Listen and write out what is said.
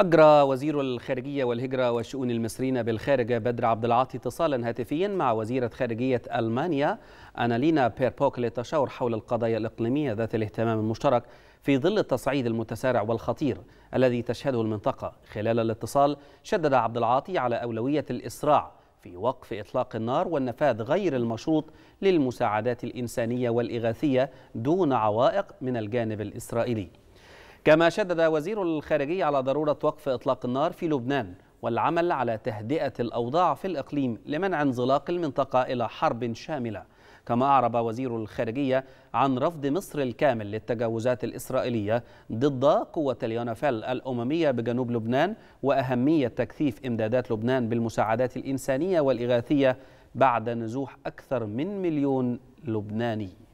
أجرى وزير الخارجية والهجرة والشؤون المصريين بالخارج بدر عبد العاطي اتصالا هاتفيا مع وزيرة خارجية ألمانيا أنالينا بيربوك للتشاور حول القضايا الإقليمية ذات الاهتمام المشترك في ظل التصعيد المتسارع والخطير الذي تشهده المنطقة خلال الاتصال شدد عبد العاطي على أولوية الإسراع في وقف إطلاق النار والنفاذ غير المشروط للمساعدات الإنسانية والإغاثية دون عوائق من الجانب الإسرائيلي كما شدد وزير الخارجية على ضرورة وقف إطلاق النار في لبنان والعمل على تهدئة الأوضاع في الإقليم لمنع انزلاق المنطقة إلى حرب شاملة كما أعرب وزير الخارجية عن رفض مصر الكامل للتجاوزات الإسرائيلية ضد قوة اليونافيل الأممية بجنوب لبنان وأهمية تكثيف إمدادات لبنان بالمساعدات الإنسانية والإغاثية بعد نزوح أكثر من مليون لبناني